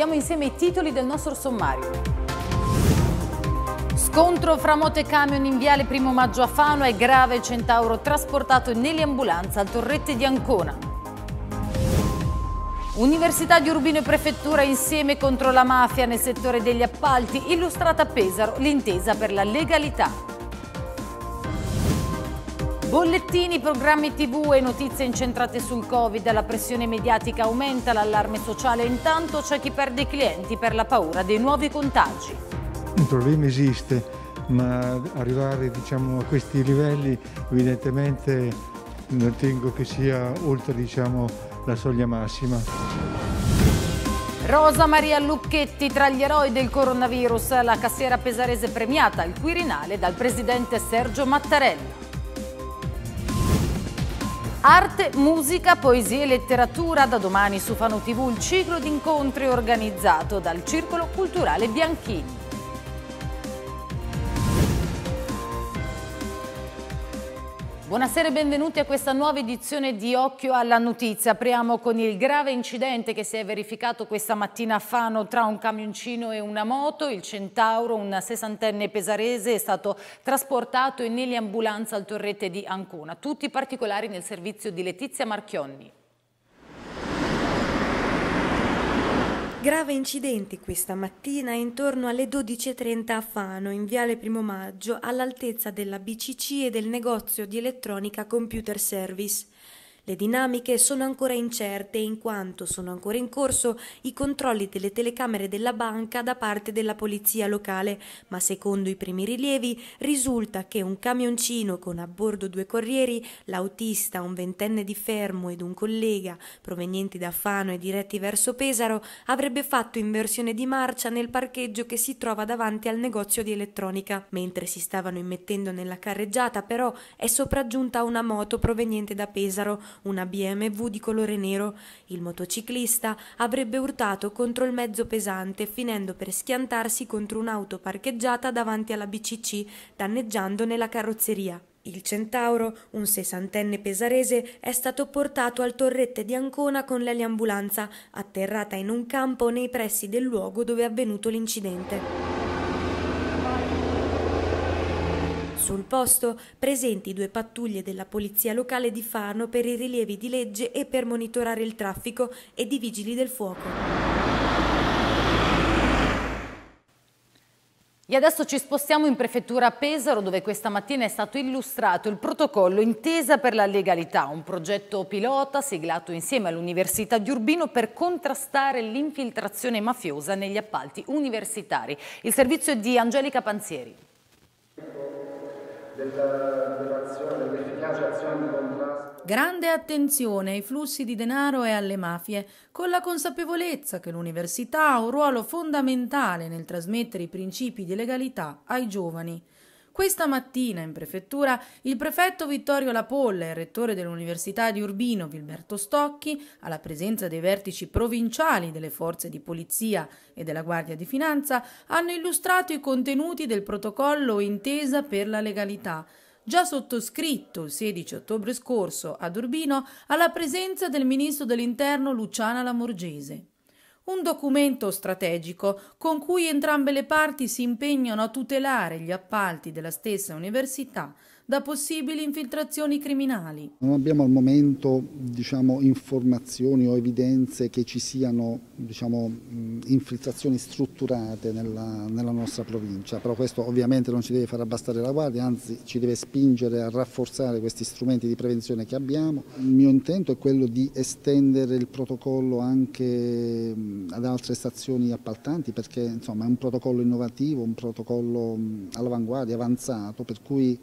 Vediamo insieme i titoli del nostro sommario. Scontro fra moto e camion in viale Primo Maggio a Fano è grave il centauro trasportato nell'ambulanza al torrette di Ancona. Università di Urbino e Prefettura insieme contro la mafia nel settore degli appalti, illustrata a Pesaro l'intesa per la legalità. Bollettini, programmi tv e notizie incentrate sul covid, la pressione mediatica aumenta, l'allarme sociale intanto c'è chi perde i clienti per la paura dei nuovi contagi. Il problema esiste, ma arrivare diciamo, a questi livelli evidentemente non tengo che sia oltre diciamo, la soglia massima. Rosa Maria Lucchetti tra gli eroi del coronavirus, la cassiera pesarese premiata al Quirinale dal presidente Sergio Mattarella. Arte, musica, poesia e letteratura. Da domani su Fano TV il ciclo di incontri organizzato dal Circolo Culturale Bianchini. Buonasera e benvenuti a questa nuova edizione di Occhio alla Notizia. Apriamo con il grave incidente che si è verificato questa mattina a Fano tra un camioncino e una moto. Il Centauro, un sessantenne pesarese, è stato trasportato in eliambulanza al torrete di Ancona. Tutti i particolari nel servizio di Letizia Marchionni. Grave incidente questa mattina intorno alle 12.30 a Fano, in Viale Primo Maggio, all'altezza della BCC e del negozio di elettronica Computer Service. Le dinamiche sono ancora incerte in quanto sono ancora in corso i controlli delle telecamere della banca da parte della polizia locale, ma secondo i primi rilievi risulta che un camioncino con a bordo due corrieri, l'autista, un ventenne di Fermo ed un collega provenienti da Fano e diretti verso Pesaro avrebbe fatto inversione di marcia nel parcheggio che si trova davanti al negozio di elettronica. Mentre si stavano immettendo nella carreggiata però è sopraggiunta una moto proveniente da Pesaro una BMW di colore nero. Il motociclista avrebbe urtato contro il mezzo pesante finendo per schiantarsi contro un'auto parcheggiata davanti alla BCC, danneggiandone la carrozzeria. Il centauro, un sessantenne pesarese, è stato portato al torrette di Ancona con l'eliambulanza, atterrata in un campo nei pressi del luogo dove è avvenuto l'incidente. Sul posto presenti due pattuglie della Polizia Locale di Fano per i rilievi di legge e per monitorare il traffico e di vigili del fuoco. E adesso ci spostiamo in prefettura Pesaro dove questa mattina è stato illustrato il protocollo Intesa per la legalità, un progetto pilota siglato insieme all'Università di Urbino per contrastare l'infiltrazione mafiosa negli appalti universitari. Il servizio è di Angelica Panzieri dell'efficace azione di contrasto. Grande attenzione ai flussi di denaro e alle mafie, con la consapevolezza che l'università ha un ruolo fondamentale nel trasmettere i principi di legalità ai giovani. Questa mattina in prefettura il prefetto Vittorio Lapolla e il rettore dell'Università di Urbino Vilberto Stocchi, alla presenza dei vertici provinciali delle forze di polizia e della Guardia di Finanza, hanno illustrato i contenuti del protocollo intesa per la legalità già sottoscritto il 16 ottobre scorso ad Urbino alla presenza del ministro dell'interno Luciana Lamorgese un documento strategico con cui entrambe le parti si impegnano a tutelare gli appalti della stessa università da possibili infiltrazioni criminali. Non abbiamo al momento diciamo, informazioni o evidenze che ci siano diciamo, infiltrazioni strutturate nella, nella, nostra provincia, però questo ovviamente non ci deve far abbassare la guardia, anzi ci deve spingere a rafforzare questi strumenti di prevenzione che abbiamo. Il mio intento è quello di estendere il protocollo anche ad altre stazioni appaltanti perché insomma, è un protocollo innovativo, un protocollo all'avanguardia, avanzato, per cui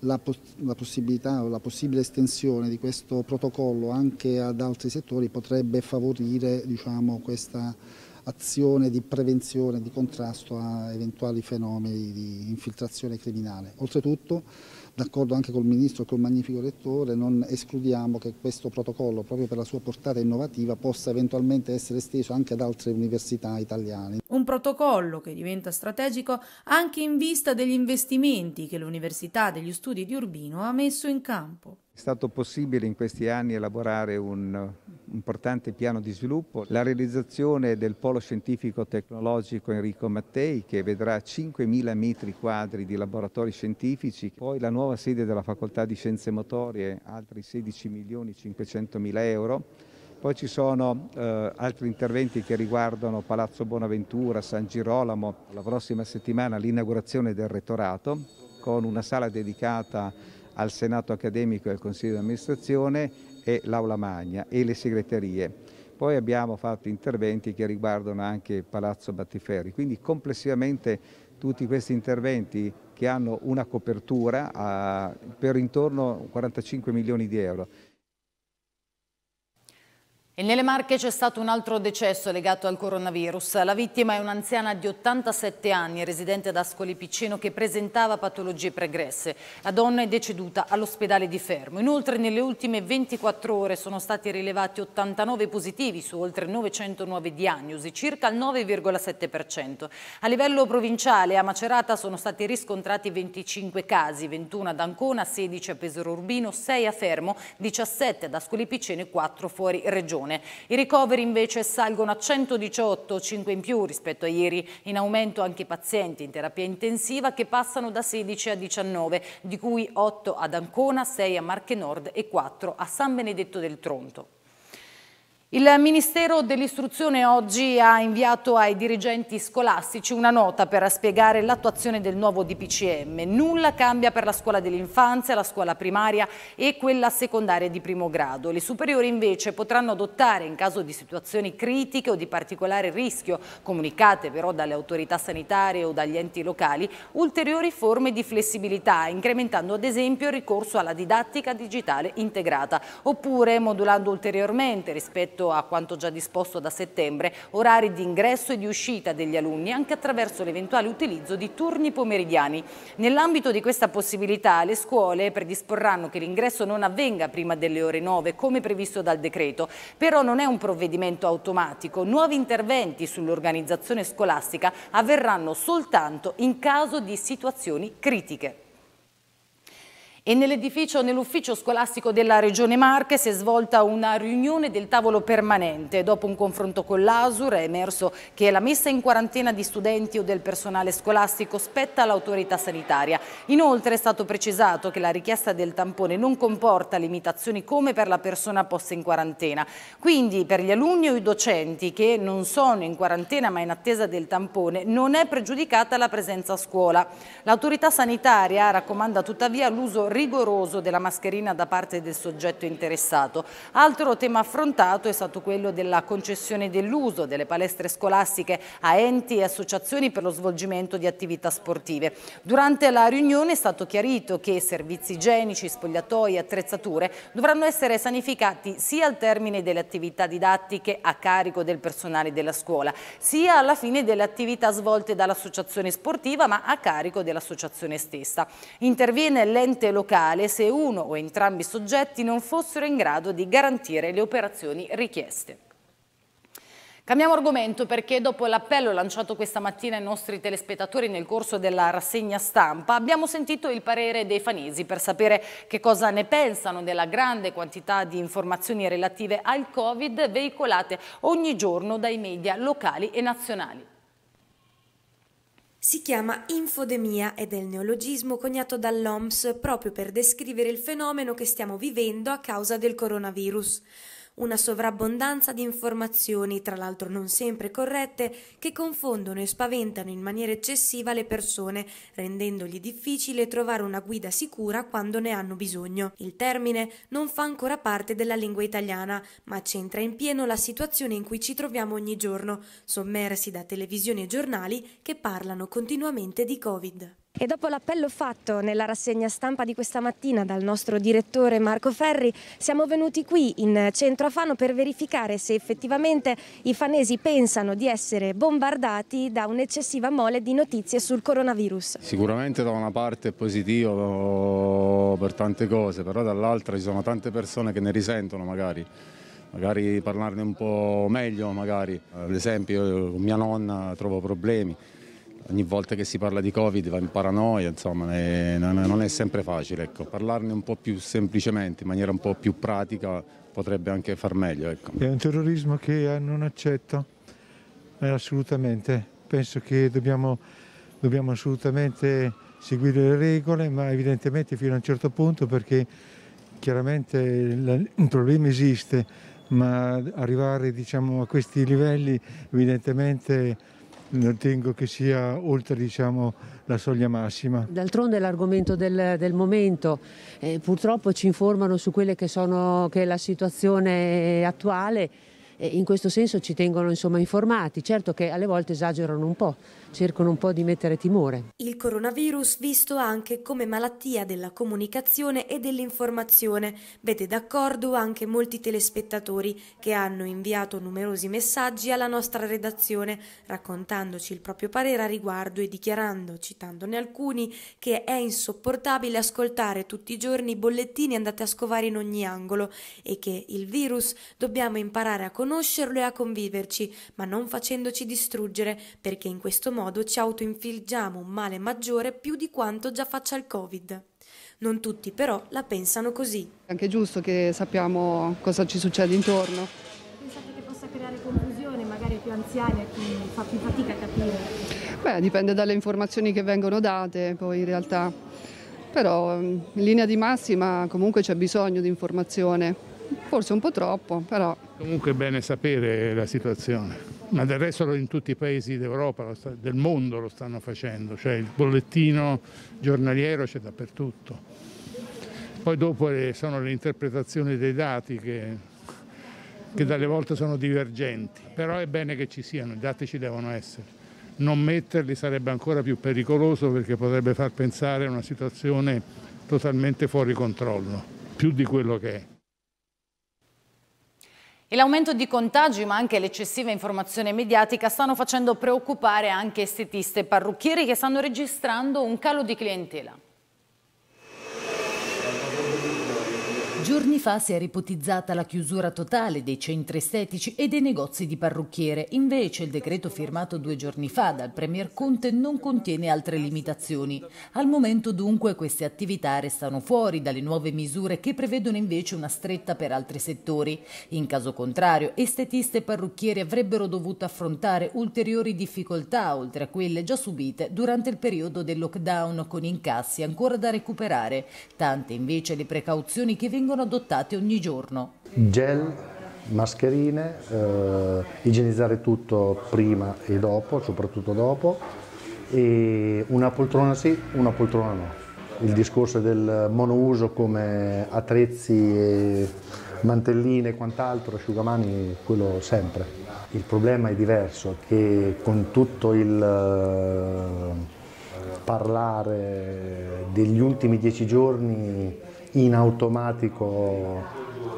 la, pos la possibilità o la possibile estensione di questo protocollo anche ad altri settori potrebbe favorire diciamo, questa azione di prevenzione, di contrasto a eventuali fenomeni di infiltrazione criminale. Oltretutto d'accordo anche col Ministro e col magnifico Rettore, non escludiamo che questo protocollo, proprio per la sua portata innovativa, possa eventualmente essere esteso anche ad altre università italiane. Un protocollo che diventa strategico anche in vista degli investimenti che l'Università degli Studi di Urbino ha messo in campo. È stato possibile in questi anni elaborare un importante piano di sviluppo, la realizzazione del polo scientifico tecnologico Enrico Mattei che vedrà 5.000 metri quadri di laboratori scientifici, poi la nuova nuova sede della Facoltà di Scienze Motorie, altri 16 milioni 500 mila euro. Poi ci sono eh, altri interventi che riguardano Palazzo Bonaventura, San Girolamo, la prossima settimana l'inaugurazione del rettorato con una sala dedicata al Senato accademico e al Consiglio di amministrazione e l'Aula Magna e le segreterie. Poi abbiamo fatto interventi che riguardano anche Palazzo Battiferri, quindi complessivamente tutti questi interventi che hanno una copertura a, per intorno a 45 milioni di euro. E nelle Marche c'è stato un altro decesso legato al coronavirus. La vittima è un'anziana di 87 anni, residente ad Ascoli Piccino, che presentava patologie pregresse. La donna è deceduta all'ospedale di Fermo. Inoltre nelle ultime 24 ore sono stati rilevati 89 positivi su oltre 900 nuove diagnosi, circa il 9,7%. A livello provinciale a Macerata sono stati riscontrati 25 casi, 21 ad Ancona, 16 a Pesaro Urbino, 6 a Fermo, 17 ad Ascoli Piccino e 4 fuori regione. Regione. I ricoveri invece salgono a 118, 5 in più rispetto a ieri, in aumento anche i pazienti in terapia intensiva che passano da 16 a 19, di cui 8 ad Ancona, 6 a Marche Nord e 4 a San Benedetto del Tronto. Il Ministero dell'Istruzione oggi ha inviato ai dirigenti scolastici una nota per spiegare l'attuazione del nuovo DPCM. Nulla cambia per la scuola dell'infanzia, la scuola primaria e quella secondaria di primo grado. Le superiori invece potranno adottare in caso di situazioni critiche o di particolare rischio, comunicate però dalle autorità sanitarie o dagli enti locali, ulteriori forme di flessibilità, incrementando ad esempio il ricorso alla didattica digitale integrata, oppure modulando ulteriormente rispetto rispetto a quanto già disposto da settembre, orari di ingresso e di uscita degli alunni anche attraverso l'eventuale utilizzo di turni pomeridiani. Nell'ambito di questa possibilità le scuole predisporranno che l'ingresso non avvenga prima delle ore 9 come previsto dal decreto, però non è un provvedimento automatico, nuovi interventi sull'organizzazione scolastica avverranno soltanto in caso di situazioni critiche. E nell'edificio, nell'ufficio scolastico della Regione Marche si è svolta una riunione del tavolo permanente. Dopo un confronto con l'ASUR è emerso che la messa in quarantena di studenti o del personale scolastico spetta all'autorità sanitaria. Inoltre è stato precisato che la richiesta del tampone non comporta limitazioni come per la persona posta in quarantena. Quindi per gli alunni o i docenti che non sono in quarantena ma in attesa del tampone non è pregiudicata la presenza a scuola. L'autorità sanitaria raccomanda tuttavia l'uso rigoroso della mascherina da parte del soggetto interessato. Altro tema affrontato è stato quello della concessione dell'uso delle palestre scolastiche a enti e associazioni per lo svolgimento di attività sportive. Durante la riunione è stato chiarito che servizi igienici, spogliatoi e attrezzature dovranno essere sanificati sia al termine delle attività didattiche a carico del personale della scuola, sia alla fine delle attività svolte dall'associazione sportiva ma a carico dell'associazione stessa. Interviene l'ente locale locale se uno o entrambi i soggetti non fossero in grado di garantire le operazioni richieste. Cambiamo argomento perché dopo l'appello lanciato questa mattina ai nostri telespettatori nel corso della rassegna stampa abbiamo sentito il parere dei fanesi per sapere che cosa ne pensano della grande quantità di informazioni relative al Covid veicolate ogni giorno dai media locali e nazionali. Si chiama infodemia ed è il neologismo coniato dall'OMS proprio per descrivere il fenomeno che stiamo vivendo a causa del coronavirus una sovrabbondanza di informazioni, tra l'altro non sempre corrette, che confondono e spaventano in maniera eccessiva le persone, rendendogli difficile trovare una guida sicura quando ne hanno bisogno. Il termine non fa ancora parte della lingua italiana, ma c'entra in pieno la situazione in cui ci troviamo ogni giorno, sommersi da televisioni e giornali che parlano continuamente di Covid. E dopo l'appello fatto nella rassegna stampa di questa mattina dal nostro direttore Marco Ferri, siamo venuti qui in centro a Fano per verificare se effettivamente i fanesi pensano di essere bombardati da un'eccessiva mole di notizie sul coronavirus. Sicuramente da una parte è positivo per tante cose, però dall'altra ci sono tante persone che ne risentono magari magari parlarne un po' meglio, magari. ad esempio con mia nonna trovo problemi, ogni volta che si parla di Covid va in paranoia, insomma, è, non, è sempre facile. Ecco. Parlarne un po' più semplicemente, in maniera un po' più pratica, potrebbe anche far meglio. Ecco. È un terrorismo che eh, non accetto, eh, assolutamente. Penso che dobbiamo, dobbiamo assolutamente seguire le regole, ma evidentemente fino a un certo punto perché chiaramente un problema esiste, ma arrivare diciamo, a questi livelli evidentemente ritengo che sia oltre diciamo, la soglia massima. D'altronde è l'argomento del, del, momento, eh, purtroppo ci informano su quelle che, sono, che è la situazione attuale in questo senso ci tengono insomma, informati, certo che alle volte esagerano un po', cercano un po' di mettere timore. Il coronavirus visto anche come malattia della comunicazione e dell'informazione, vede d'accordo anche molti telespettatori che hanno inviato numerosi messaggi alla nostra redazione raccontandoci il proprio parere a riguardo e dichiarando, citandone alcuni, che è insopportabile ascoltare tutti i giorni i bollettini andati a scovare in ogni angolo e che il virus dobbiamo imparare a conoscere conoscerlo e a conviverci, ma non facendoci distruggere, perché in questo modo ci autoinfliggiamo un male maggiore più di quanto già faccia il Covid. Non tutti però la pensano così. È anche giusto che sappiamo cosa ci succede intorno. Pensate che possa creare confusione, magari più anziani, a chi fa più fatica a capire? Beh, dipende dalle informazioni che vengono date, poi in realtà. Però mm, in linea di massima comunque c'è bisogno di informazione, forse un po' troppo, però Comunque è bene sapere la situazione, ma del resto in tutti i paesi d'Europa, del mondo lo stanno facendo, cioè il bollettino giornaliero c'è dappertutto. Poi dopo eh, sono le interpretazioni dei dati che, che dalle volte sono divergenti, però è bene che ci siano, i dati ci devono essere non metterli sarebbe ancora più pericoloso perché potrebbe far pensare a una situazione totalmente fuori controllo, più di quello che è. E l'aumento di contagi ma anche l'eccessiva informazione mediatica stanno facendo preoccupare anche estetiste e parrucchieri che stanno registrando un calo di clientela. Giorni fa si era ipotizzata la chiusura totale dei centri estetici e dei negozi di parrucchiere, invece il decreto firmato due giorni fa dal Premier Conte non contiene altre limitazioni. Al momento dunque queste attività restano fuori dalle nuove misure che prevedono invece una stretta per altri settori. In caso contrario, estetiste e parrucchieri avrebbero dovuto affrontare ulteriori difficoltà oltre a quelle già subite durante il periodo del lockdown con incassi ancora da recuperare. Tante invece le precauzioni che vengono vengono adottate ogni giorno. Gel, mascherine, eh, igienizzare tutto prima e dopo, soprattutto dopo, e una poltrona sì, una poltrona no. Il discorso del monouso come attrezzi, mantelline e quant'altro, asciugamani, quello sempre. Il problema è diverso, che con tutto il eh, parlare degli ultimi dieci giorni in automatico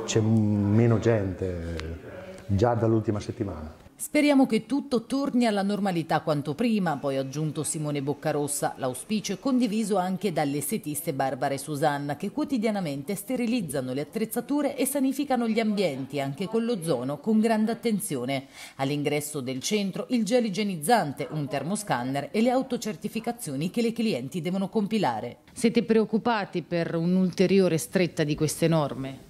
c'è meno gente già dall'ultima settimana. Speriamo che tutto torni alla normalità quanto prima, poi ha aggiunto Simone Boccarossa. L'auspicio è condiviso anche dalle setiste Barbara e Susanna, che quotidianamente sterilizzano le attrezzature e sanificano gli ambienti, anche con l'ozono, con grande attenzione. All'ingresso del centro il gel igienizzante, un termoscanner e le autocertificazioni che le clienti devono compilare. Siete preoccupati per un'ulteriore stretta di queste norme?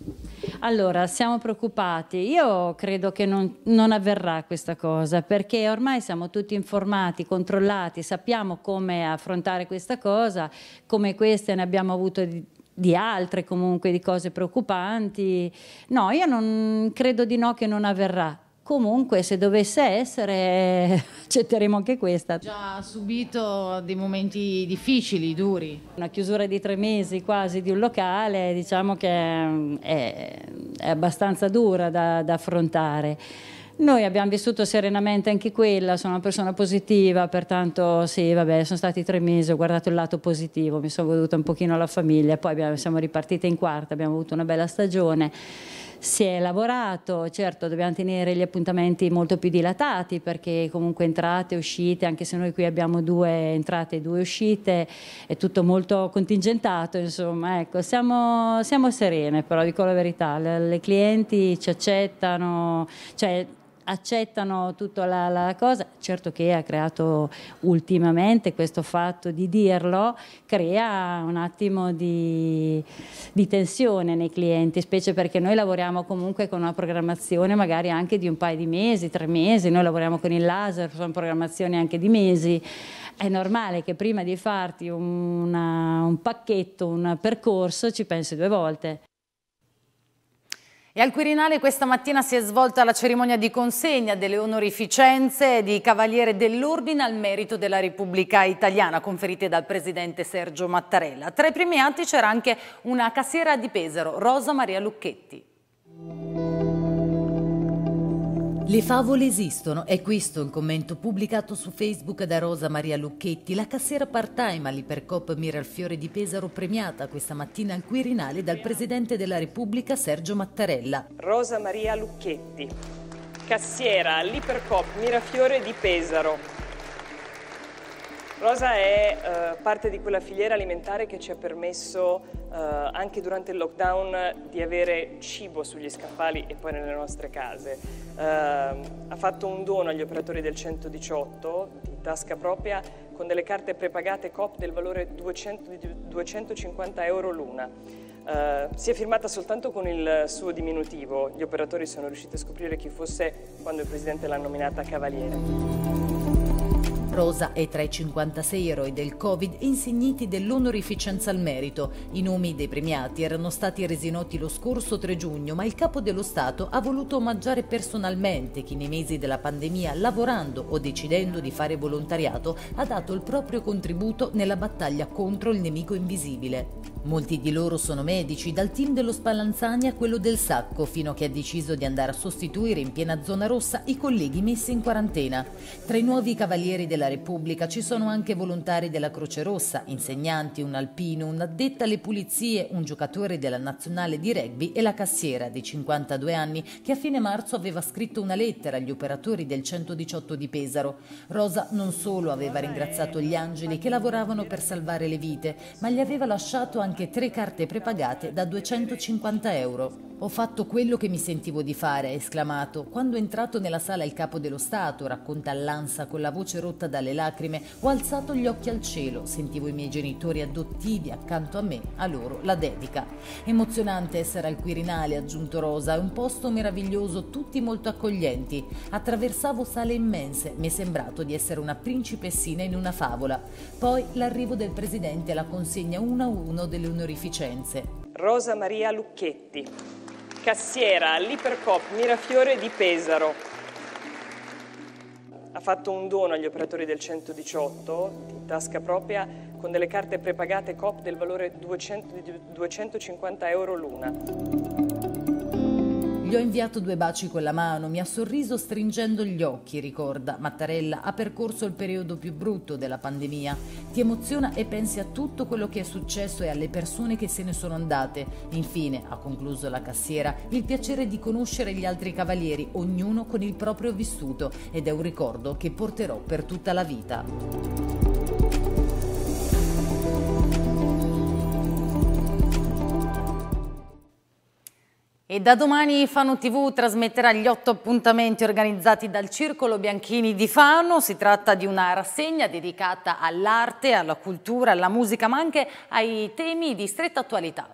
Allora, siamo preoccupati. Io credo che non, non avverrà questo questa cosa perché ormai siamo tutti informati, controllati, sappiamo come affrontare questa cosa, come queste ne abbiamo avuto di, di altre comunque, di cose preoccupanti. No, io non credo di no che non avverrà comunque se dovesse essere accetteremo anche questa. Già ha subito dei momenti difficili, duri. Una chiusura di tre mesi quasi di un locale diciamo che mm, è, è abbastanza dura da, da affrontare. Noi abbiamo vissuto serenamente anche quella, sono una persona positiva, pertanto sì, vabbè, sono stati tre mesi, ho guardato il lato positivo, mi sono goduta un pochino la famiglia, poi abbiamo, siamo ripartite in quarta, abbiamo avuto una bella stagione si è lavorato, certo dobbiamo tenere gli appuntamenti molto più dilatati perché comunque entrate, e uscite, anche se noi qui abbiamo due entrate e due uscite, è tutto molto contingentato, insomma, ecco, siamo, siamo serene però, dico la verità, le, le clienti ci accettano, cioè accettano tutta la, la, cosa, certo che ha creato ultimamente questo fatto di dirlo, crea un attimo di, di tensione nei clienti, specie perché noi lavoriamo comunque con una programmazione magari anche di un paio di mesi, tre mesi, noi lavoriamo con il laser, sono programmazioni anche di mesi, è normale che prima di farti una, un pacchetto, un percorso ci pensi due volte e al Quirinale questa mattina si è svolta la cerimonia di consegna delle onorificenze di Cavaliere dell'Ordine al merito della Repubblica Italiana conferite dal Presidente Sergio Mattarella. Tra i premiati c'era anche una cassiera di Pesaro, Rosa Maria Lucchetti. Le favole esistono, è questo un commento pubblicato su Facebook da Rosa Maria Lucchetti, la cassiera part-time all'Ipercop Miralfiore di Pesaro premiata questa mattina al Quirinale dal Presidente della Repubblica Sergio Mattarella. Rosa Maria Lucchetti, cassiera all'Ipercop Mirafiore di Pesaro, Rosa è eh, parte di quella filiera alimentare che ci ha permesso eh, anche durante il lockdown di avere cibo sugli scaffali e poi nelle nostre case. Eh, ha fatto un dono agli operatori del 118 di tasca propria con delle carte prepagate COP del valore 200, 250 euro l'una. Eh, si è firmata soltanto con il suo diminutivo, gli operatori sono riusciti a scoprire chi fosse quando il Presidente l'ha nominata Cavaliere. Rosa è tra i 56 eroi del Covid insigniti dell'onorificenza al merito. I nomi dei premiati erano stati resi noti lo scorso 3 giugno, ma il capo dello Stato ha voluto omaggiare personalmente chi nei mesi della pandemia, lavorando o decidendo di fare volontariato, ha dato il proprio contributo nella battaglia contro il nemico invisibile. Molti di loro sono medici, dal team dello Spallanzani a quello del Sacco, fino a che ha deciso di andare a sostituire in piena zona rossa i colleghi messi in quarantena. Tra i nuovi cavalieri della Repubblica ci sono anche volontari della Croce Rossa, insegnanti, un alpino, un'addetta alle pulizie, un giocatore della nazionale di rugby e la cassiera di 52 anni che a fine marzo aveva scritto una lettera agli operatori del 118 di Pesaro. Rosa non solo aveva ringraziato gli angeli che lavoravano per salvare le vite, ma gli aveva lasciato anche anche tre carte prepagate da 250 euro. Ho fatto quello che mi sentivo di fare, ha esclamato. Quando è entrato nella sala il capo dello Stato, racconta l'ansa con la voce rotta dalle lacrime, ho alzato gli occhi al cielo, sentivo i miei genitori adottivi accanto a me, a loro la dedica. Emozionante essere al Quirinale, ha aggiunto Rosa, è un posto meraviglioso, tutti molto accoglienti. Attraversavo sale immense, mi è sembrato di essere una principessina in una favola. Poi l'arrivo del presidente e la consegna uno a uno del delle onorificenze. Rosa Maria Lucchetti, cassiera all'Ipercop Mirafiore di Pesaro. Ha fatto un dono agli operatori del 118 in tasca propria con delle carte prepagate COP del valore 200, 250 euro l'una. Gli ho inviato due baci con la mano, mi ha sorriso stringendo gli occhi, ricorda. Mattarella ha percorso il periodo più brutto della pandemia. Ti emoziona e pensi a tutto quello che è successo e alle persone che se ne sono andate. Infine, ha concluso la cassiera, il piacere di conoscere gli altri cavalieri, ognuno con il proprio vissuto, ed è un ricordo che porterò per tutta la vita. E da domani Fano TV trasmetterà gli otto appuntamenti organizzati dal Circolo Bianchini di Fano. Si tratta di una rassegna dedicata all'arte, alla cultura, alla musica, ma anche ai temi di stretta attualità.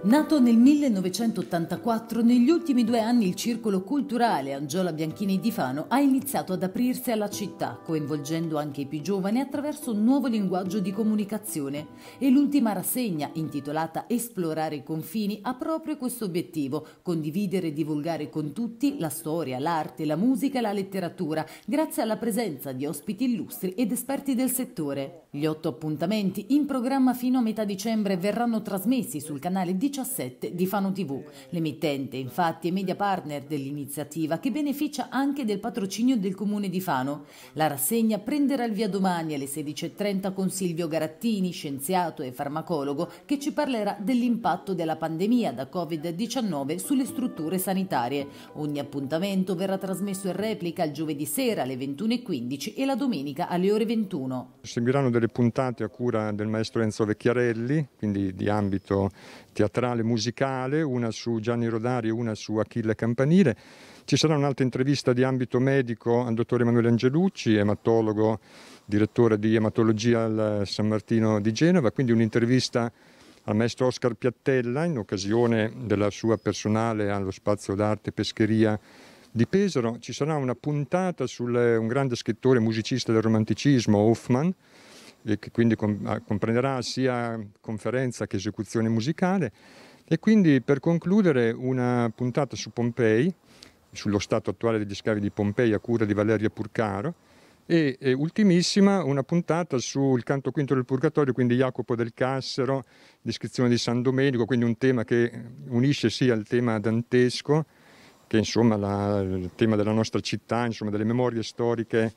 Nato nel 1984, negli ultimi due anni il circolo culturale Angiola Bianchini di Fano ha iniziato ad aprirsi alla città, coinvolgendo anche i più giovani attraverso un nuovo linguaggio di comunicazione. E l'ultima rassegna, intitolata Esplorare i confini, ha proprio questo obiettivo, condividere e divulgare con tutti la storia, l'arte, la musica e la letteratura, grazie alla presenza di ospiti illustri ed esperti del settore. Gli otto appuntamenti, in programma fino a metà dicembre, verranno trasmessi sul canale di 17 di Fano TV. L'emittente infatti è media partner dell'iniziativa che beneficia anche del patrocinio del comune di Fano. La rassegna prenderà il via domani alle 16.30 con Silvio Garattini, scienziato e farmacologo, che ci parlerà dell'impatto della pandemia da Covid-19 sulle strutture sanitarie. Ogni appuntamento verrà trasmesso in replica il giovedì sera alle 21.15 e la domenica alle ore 21. Seguiranno delle puntate a cura del maestro Enzo Vecchiarelli, quindi di ambito teatrale musicale, una su Gianni Rodari e una su Achille Campanile. Ci sarà un'altra intervista di ambito medico al dottor Emanuele Angelucci, ematologo, direttore di ematologia al San Martino di Genova, quindi un'intervista al maestro Oscar Piattella in occasione della sua personale allo Spazio d'Arte Pescheria di Pesaro. Ci sarà una puntata su un grande scrittore musicista del romanticismo, Hoffman, e che quindi ah, comprenderà sia conferenza che esecuzione musicale. E quindi per concludere una puntata su Pompei, sullo stato attuale degli scavi di Pompei a cura di Valeria Purcaro, e, e, ultimissima una puntata sul canto quinto del Purgatorio, quindi Jacopo del Cassero, descrizione di San Domenico, quindi un tema che unisce sia il tema dantesco, che insomma la, il tema della nostra città, insomma delle memorie storiche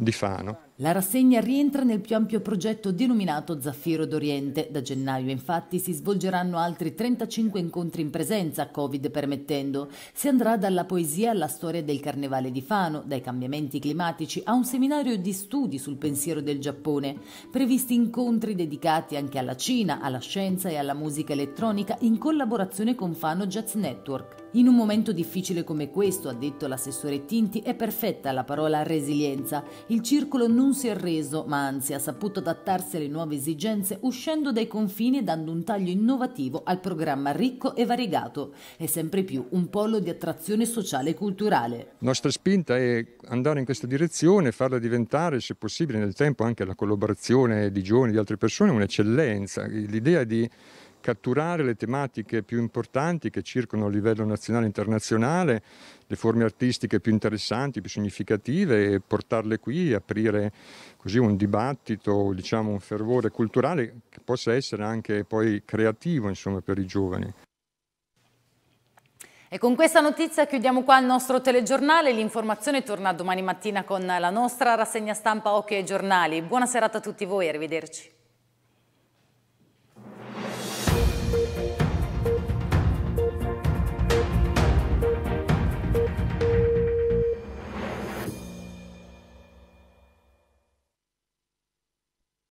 di Fano. La rassegna rientra nel più ampio progetto denominato Zaffiro d'Oriente. Da gennaio infatti si svolgeranno altri 35 incontri in presenza, Covid permettendo. Si andrà dalla poesia alla storia del Carnevale di Fano, dai cambiamenti climatici a un seminario di studi sul pensiero del Giappone. Previsti incontri dedicati anche alla Cina, alla scienza e alla musica elettronica in collaborazione con Fano Jazz Network. In un momento difficile come questo, ha detto l'assessore Tinti, è perfetta la parola resilienza. Il circolo non si è arreso, ma anzi ha saputo adattarsi alle nuove esigenze uscendo dai confini e dando un taglio innovativo al programma ricco e variegato. È sempre più un polo di attrazione sociale e culturale. La nostra spinta è andare in questa direzione, farla diventare, se possibile nel tempo, anche la collaborazione di giovani e di altre persone un'eccellenza. L'idea di catturare le tematiche più importanti che circolano a livello nazionale e internazionale, le forme artistiche più interessanti, più significative e portarle qui aprire così un dibattito, diciamo un fervore culturale che possa essere anche poi creativo insomma, per i giovani. E con questa notizia chiudiamo qua il nostro telegiornale, l'informazione torna domani mattina con la nostra rassegna stampa Occhio ai giornali. Buona serata a tutti voi, arrivederci.